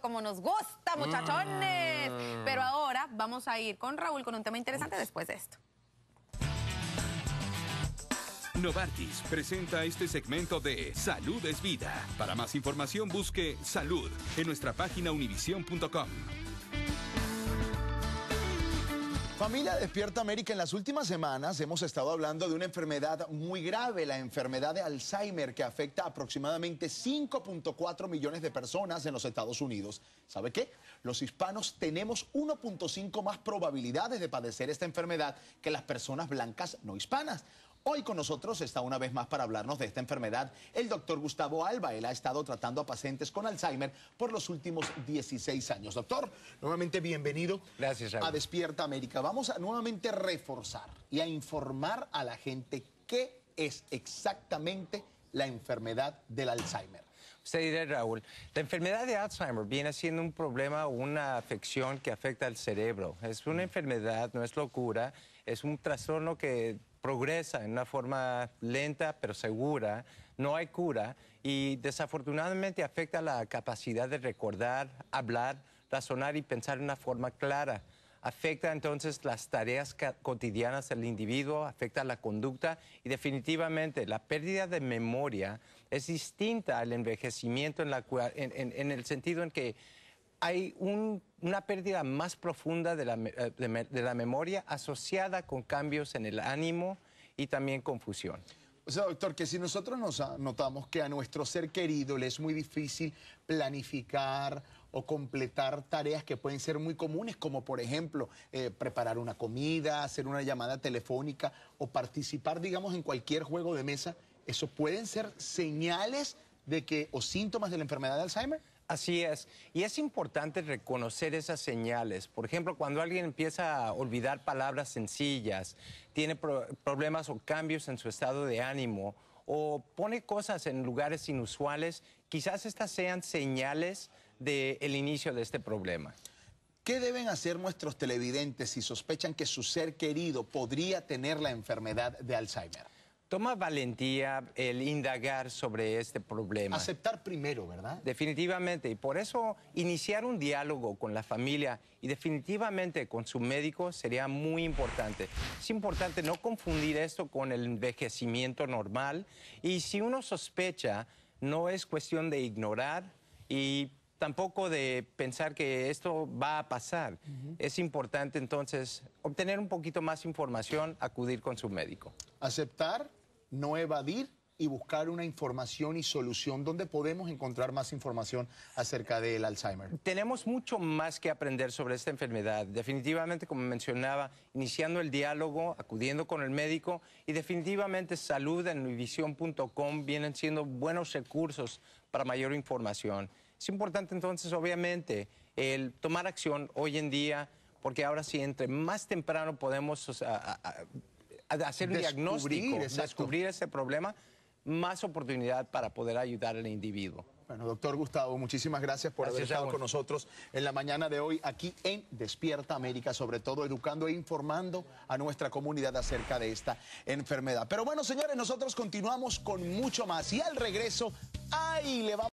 como nos gusta, muchachones. Ah. Pero ahora vamos a ir con Raúl con un tema interesante después de esto. Novartis presenta este segmento de Salud es Vida. Para más información busque Salud en nuestra página univision.com. Familia Despierta América, en las últimas semanas hemos estado hablando de una enfermedad muy grave, la enfermedad de Alzheimer, que afecta aproximadamente 5.4 millones de personas en los Estados Unidos. ¿Sabe qué? Los hispanos tenemos 1.5 más probabilidades de padecer esta enfermedad que las personas blancas no hispanas. Hoy con nosotros está una vez más para hablarnos de esta enfermedad el doctor Gustavo Alba. Él ha estado tratando a pacientes con Alzheimer por los últimos 16 años. Doctor, nuevamente bienvenido Gracias, a Despierta América. Vamos a nuevamente reforzar y a informar a la gente qué es exactamente la enfermedad del Alzheimer. Usted dirá, Raúl, la enfermedad de Alzheimer viene siendo un problema, una afección que afecta al cerebro. Es una mm. enfermedad, no es locura, es un trastorno que progresa en una forma lenta pero segura, no hay cura y desafortunadamente afecta la capacidad de recordar, hablar, razonar y pensar de una forma clara. Afecta entonces las tareas cotidianas del individuo, afecta la conducta y definitivamente la pérdida de memoria es distinta al envejecimiento en, el sentido en que hay una pérdida más profunda eh, de la, memoria asociada con cambios en el ánimo y también confusión. O sea, doctor, que si nosotros nos notamos que a nuestro ser querido le es muy difícil planificar o completar tareas que pueden ser muy comunes, como por ejemplo eh, preparar una comida, hacer una llamada telefónica o participar, digamos, en cualquier juego de mesa, ¿eso pueden ser señales de que o síntomas de la enfermedad de Alzheimer? Así es. Y es importante reconocer esas señales. Por ejemplo, cuando alguien empieza a olvidar palabras sencillas, tiene problemas o cambios en su estado de ánimo o pone cosas en lugares inusuales, quizás estas sean señales del inicio de este problema. ¿Qué deben hacer nuestros televidentes si sospechan que su ser querido podría tener la enfermedad de Alzheimer? Toma valentía el indagar sobre este problema. Aceptar primero, ¿verdad? Definitivamente. Y por eso iniciar un diálogo con la familia y definitivamente con su médico sería muy importante. Es importante no confundir esto con el envejecimiento normal. Y si uno sospecha, no es cuestión de ignorar y tampoco de pensar que esto va a pasar. Es importante entonces obtener un poquito más información, acudir con su médico. Aceptar no evadir y buscar una información y solución donde podemos encontrar más información acerca del Alzheimer. Tenemos mucho más que aprender sobre esta enfermedad. Definitivamente, como mencionaba, iniciando el diálogo, acudiendo con el médico y definitivamente salud en vienen siendo buenos recursos para mayor información. Es importante entonces, obviamente, el tomar acción hoy en día porque ahora sí, entre más temprano podemos hacer un diagnóstico, descubrir ese problema, más oportunidad para poder ayudar al individuo. Bueno, doctor Gustavo, muchísimas gracias por haber estado con nosotros en la mañana de hoy aquí en Despierta América, sobre todo educando e informando a nuestra comunidad acerca de esta enfermedad. Pero bueno, señores, nosotros continuamos con mucho más y al regreso, ahí le vamos.